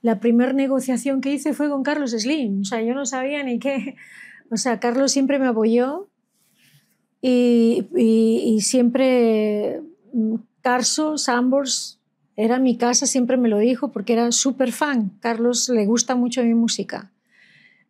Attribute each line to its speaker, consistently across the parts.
Speaker 1: la primera negociación que hice fue con Carlos Slim. O sea, yo no sabía ni qué. O sea, Carlos siempre me apoyó y, siempre Carso, mm, Sambors, era mi casa, siempre me lo dijo porque era súper fan. Carlos le gusta mucho mi música,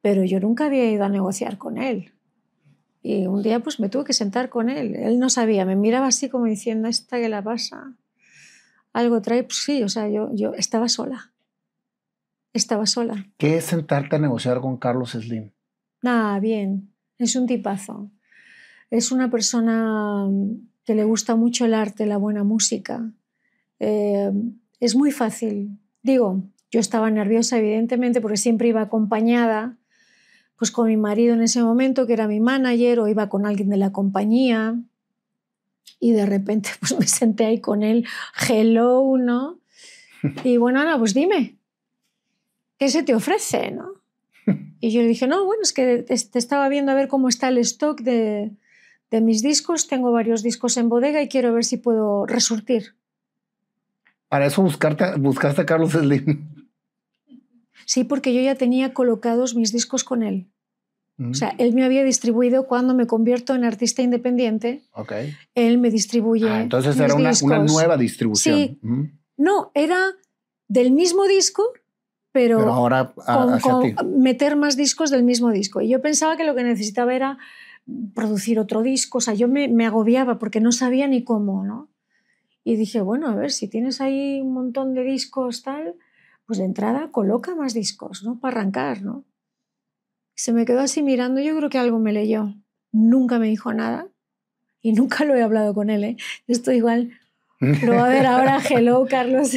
Speaker 1: pero yo nunca había ido a negociar con él. Y un día pues me tuve que sentar con él. Él no sabía, me miraba así como diciendo, esta que la pasa, algo trae, pues sí, o sea, yo, yo estaba sola estaba sola.
Speaker 2: ¿Qué es sentarte a negociar con Carlos Slim?
Speaker 1: Nada, bien. Es un tipazo. Es una persona mm, que le gusta mucho el arte, la buena música. Em, es muy fácil. Digo, yo estaba nerviosa, evidentemente, porque siempre iba acompañada pues con mi marido en ese momento, que era mi manager, o iba con alguien de la compañía, y de repente pues me senté ahí con él, hello, ¿no? Y bueno, Ana, pues dime, ¿qué se te ofrece? ¿no? Y yo le dije, no, bueno, es que te estaba viendo a ver cómo está el stock de, de mis discos, tengo varios discos en bodega y quiero ver si puedo resurtir.
Speaker 2: Para eso buscarte, buscaste a Carlos Slim.
Speaker 1: Sí, porque yo ya tenía colocados mis discos con él. O sea, él me había distribuido cuando me convierto en artista independiente. Ok. Él me distribuye. Ah, entonces era una, una, nueva distribución. Sí. No, era del mismo disco, pero, ahora meter más discos del mismo disco. Y yo pensaba que lo que necesitaba era producir otro disco, o sea, yo me, agobiaba porque no sabía ni cómo, ¿no? Y dije, bueno, a ver, si tienes ahí un montón de discos tal, pues de entrada coloca más discos, ¿no? Para arrancar, ¿no? Se me quedó así mirando, yo creo que algo me leyó. Nunca me dijo nada y nunca lo he hablado con él, ¿eh? Estoy igual,
Speaker 2: lo va a ver ahora,
Speaker 1: hello, Carlos.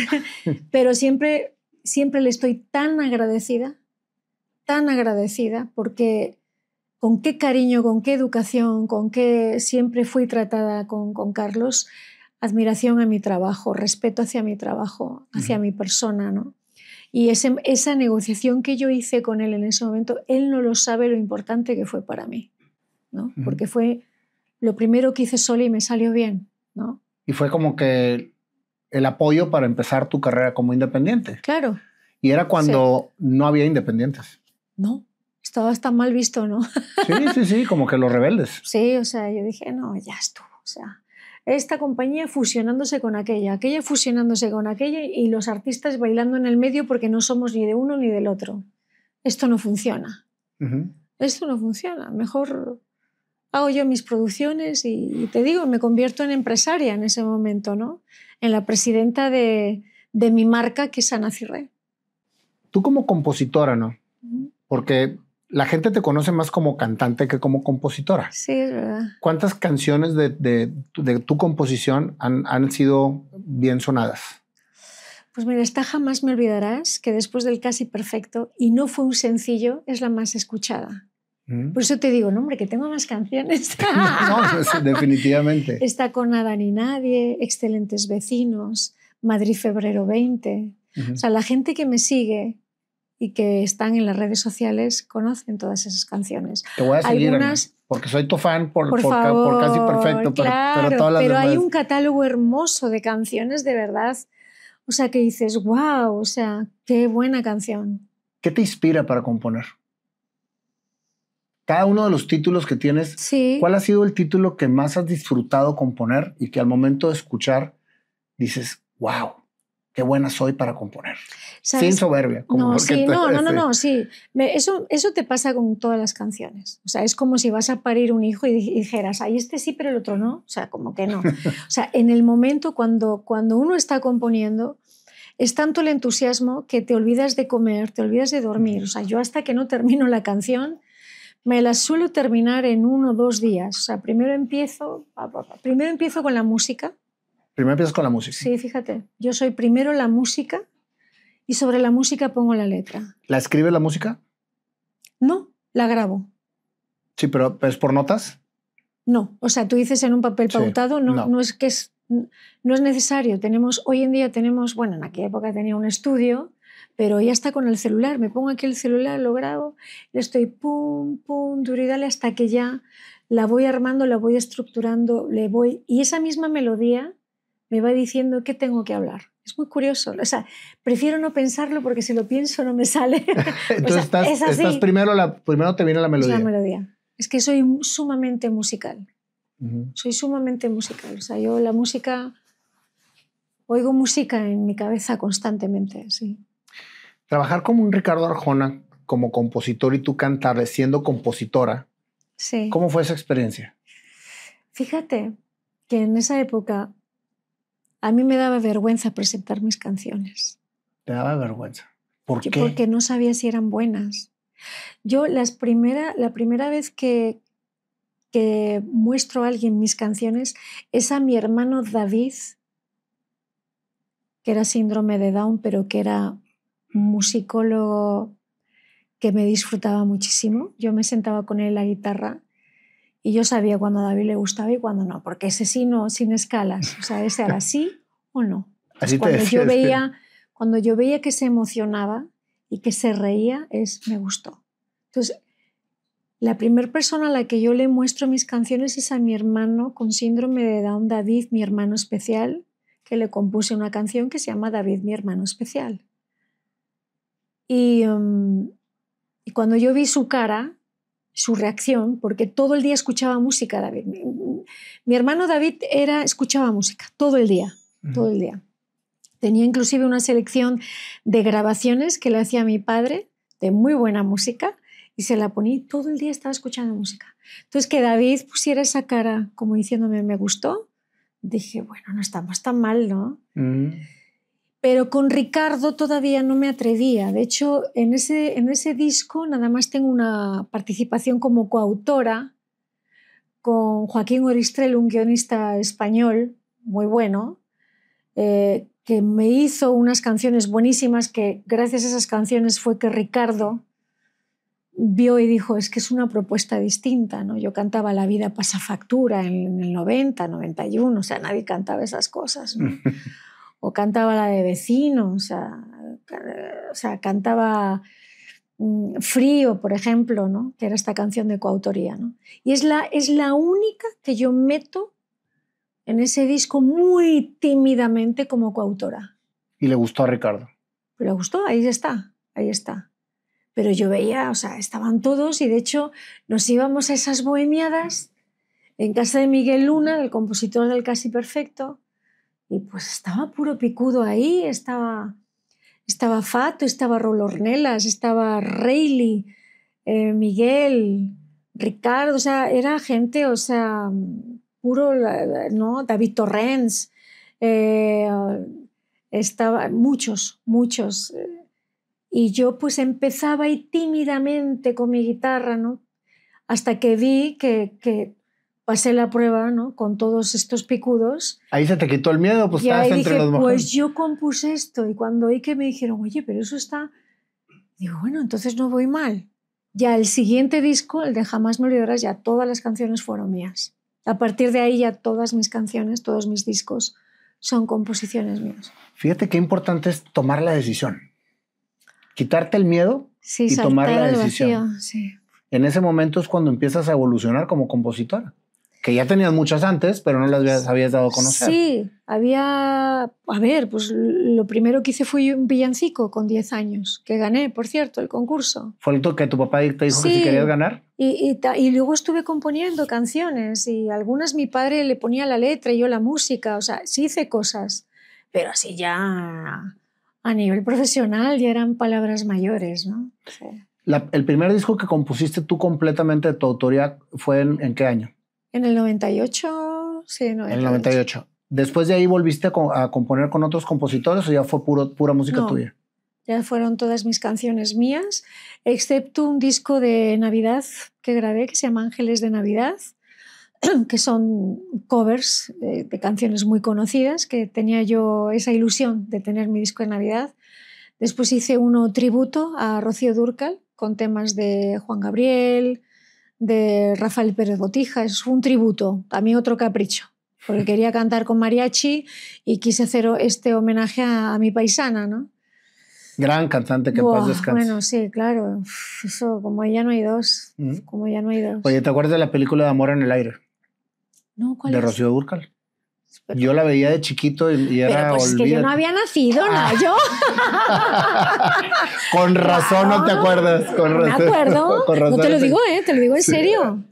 Speaker 1: Pero siempre siempre le estoy tan agradecida, tan agradecida, porque con qué cariño, con qué educación, con qué siempre fui tratada con, Carlos, admiración a mi trabajo, respeto hacia mi trabajo, hacia mi persona, ¿no? Y esa negociación que yo hice con él en ese momento, él no lo sabe lo importante que fue para mí, ¿no? Porque fue lo primero que hice sola y me salió bien, ¿no?
Speaker 2: Y fue como que el apoyo para empezar tu carrera como independiente. Claro. Y era cuando no había independientes.
Speaker 1: No, estaba hasta mal visto, ¿no? Sí, sí, sí,
Speaker 2: como que los rebeldes.
Speaker 1: Sí, o sea, yo dije, no, ya estuvo, o sea, esta compañía fusionándose con aquella, aquella fusionándose con aquella y los artistas bailando en el medio porque no somos ni de uno ni del otro. Esto no funciona. Esto no funciona. Mejor hago yo mis producciones y, te digo, me convierto en empresaria en ese momento, ¿no? En la presidenta de, mi marca, que es Cirré.
Speaker 2: Tú como compositora, ¿no? Porque la gente te conoce más como cantante que como compositora. Sí, es verdad. ¿Cuántas canciones de, tu composición han, han sido bien sonadas?
Speaker 1: Pues mira, esta jamás me olvidarás, que después del casi perfecto, y no fue un sencillo, es la más escuchada. Mm. Por eso te digo, no, hombre, que tengo más canciones.
Speaker 2: definitivamente.
Speaker 1: Está con Nada ni Nadie, Excelentes Vecinos, Madrid Febrero 20. O sea, la gente que me sigue y que están en las redes sociales conocen todas esas canciones. Te voy a seguir,
Speaker 2: porque soy tu fan por, casi perfecto, pero, hay un
Speaker 1: catálogo hermoso de canciones de verdad. O sea, que dices, wow, o sea, qué buena canción.
Speaker 2: ¿Qué te inspira para componer? cada uno de los títulos que tienes, ¿cuál ha sido el título que más has disfrutado componer y que al momento de escuchar dices, wow, qué buena soy para componer? Sin soberbia. Como no, no, no, no,
Speaker 1: sí. Eso, eso te pasa con todas las canciones. O sea, es como si vas a parir un hijo y dijeras, ahí este sí, pero el otro no. O sea, como que no. O sea, en el momento cuando, cuando uno está componiendo, es tanto el entusiasmo que te olvidas de comer, te olvidas de dormir. O sea, yo hasta que no termino la canción, me las suelo terminar en uno o dos días. O sea, primero empiezo, primero empiezo con la música.
Speaker 2: Primero empiezas con la música.
Speaker 1: Sí, fíjate. Yo soy primero la música y sobre la música pongo la letra.
Speaker 2: ¿La escribe la música?
Speaker 1: No, la grabo.
Speaker 2: Sí, pero ¿es por notas?
Speaker 1: No, o sea, tú dices en un papel pautado, no, no. es que no es necesario. Tenemos, hoy en día tenemos, bueno, en aquella época tenía un estudio pero ya está con el celular, me pongo aquí el celular, lo grabo, estoy pum, pum, dale, hasta que ya la voy armando, la voy estructurando, le voy... Y esa misma melodía me va diciendo qué tengo que hablar. Es muy curioso. O sea, prefiero no pensarlo porque si lo pienso no me sale. Entonces
Speaker 2: primero, la, primero te viene la melodía.
Speaker 1: Es que soy sumamente musical. Soy sumamente musical. O sea, yo la música... Oigo música en mi cabeza constantemente, sí
Speaker 2: trabajar como un Ricardo Arjona como compositor y tú cantarle siendo compositora. Sí. ¿Cómo fue esa experiencia?
Speaker 1: Fíjate que en esa época a mí me daba vergüenza presentar mis canciones.
Speaker 2: ¿Te daba vergüenza?
Speaker 1: ¿Por qué? Porque no sabía si eran buenas. Yo las primera, la primera vez que, que muestro a alguien mis canciones es a mi hermano David, que era síndrome de Down, pero que era musicólogo que me disfrutaba muchísimo. Yo me sentaba con él la guitarra y yo sabía cuando a David le gustaba y cuando no, porque ese sí no, sin escalas, o sea, ese era sí o no.
Speaker 2: Así cuando yo veía
Speaker 1: cuando yo veía que se emocionaba y que se reía es me gustó. Entonces, la primera persona a la que yo le muestro mis canciones es a mi hermano con síndrome de Down, David, mi hermano especial, que le compuse una canción que se llama David, mi hermano especial. Em, y, cuando yo vi su cara, su reacción, porque todo el día escuchaba música, David. Mi, hermano David era, escuchaba música todo el día, todo el día. Tenía inclusive una selección de grabaciones que le hacía mi padre de muy buena música y se la ponía todo el día estaba escuchando música. Entonces que David pusiera esa cara como diciéndome me gustó, dije, bueno, no estamos tan mal, ¿no? Mm. Pero con Ricardo todavía no me atrevía. De hecho, en ese, en ese disco nada más tengo una participación como coautora con Joaquín Oristrel, un guionista español muy bueno, eh, que me hizo unas canciones buenísimas que gracias a esas canciones fue que Ricardo vio y dijo, es que es una propuesta distinta, ¿no? Yo cantaba La vida pasa factura en, en el 90, 91, o sea, nadie cantaba esas cosas, ¿no? o cantaba la de vecino, o sea, cantaba mm, Frío, por ejemplo, ¿no? que era esta canción de coautoría. ¿no? Y es la, es la única que yo meto en ese disco muy tímidamente como coautora.
Speaker 2: ¿Y le gustó a Ricardo?
Speaker 1: Le gustó, ahí está, ahí está. Pero yo veía, o sea, estaban todos y de hecho nos íbamos a esas bohemiadas en casa de Miguel Luna, el compositor del Casi Perfecto, y pues estaba puro picudo ahí, estaba, estaba Fato, estaba Rolornelas, estaba Rayleigh, eh, Miguel, Ricardo, o sea, era gente, o sea, puro, ¿no? David Torrens, eh, estaba, muchos, muchos. Eh, y yo pues empezaba ahí tímidamente con mi guitarra, ¿no? Hasta que vi que, que pasé la prueba, ¿no? Con todos estos picudos.
Speaker 2: Ahí se te quitó el miedo, pues y estabas ahí entre los Pues
Speaker 1: yo compuse esto y cuando oí que me dijeron, oye, pero eso está... Digo, bueno, entonces no voy mal. Ya el siguiente disco, el de Jamás me olvidarás, ya todas las canciones fueron mías. A partir de ahí ya todas mis canciones, todos mis discos son composiciones mías.
Speaker 2: Fíjate qué importante es tomar la decisión. Quitarte el miedo y tomar la decisión. En ese momento es cuando empiezas a evolucionar como compositora que ya tenías muchas antes, pero no las habías, dado a conocer.
Speaker 1: Sí, había, a ver, pues lo primero que hice fue un villancico con 10 años, que gané, por cierto, el concurso.
Speaker 2: ¿Fue el que tu papá te dijo que si querías ganar?
Speaker 1: Y, y, y, luego estuve componiendo canciones y algunas mi padre le ponía la letra y yo la música, o sea, sí hice cosas, pero así ya a nivel profesional ya eran palabras mayores, ¿no? Sí.
Speaker 2: el primer disco que compusiste tú completamente de tu autoría fue en qué año?
Speaker 1: En el 98, sí, En el 98.
Speaker 2: Después de ahí volviste a, componer con otros compositores o ya fue puro, pura música tuya?
Speaker 1: Ya fueron todas mis canciones mías, excepto un disco de Navidad que grabé que se llama Ángeles de Navidad, que son covers eh, de canciones muy conocidas, que tenía yo esa ilusión de tener mi disco de Navidad. Después hice uno tributo a Rocío Durcal con temas de Juan Gabriel, de Rafael Pérez Botija, es un tributo, también otro capricho, porque quería cantar con mariachi y quise hacer este homenaje a, mi paisana, ¿no?
Speaker 2: Gran cantante que paz Bueno,
Speaker 1: sí, claro. Eso, como ella no hay dos. Como ya no hay dos.
Speaker 2: Oye, ¿te acuerdas de la película de Amor en el Aire?
Speaker 1: No, ¿cuál De Rocío
Speaker 2: Durcal yo la veía de chiquito y, era pues Es que yo no
Speaker 1: había nacido, no, ah. yo.
Speaker 2: con razón no, te acuerdas, con razón. No acuerdo. no te lo digo,
Speaker 1: eh, te lo digo en serio.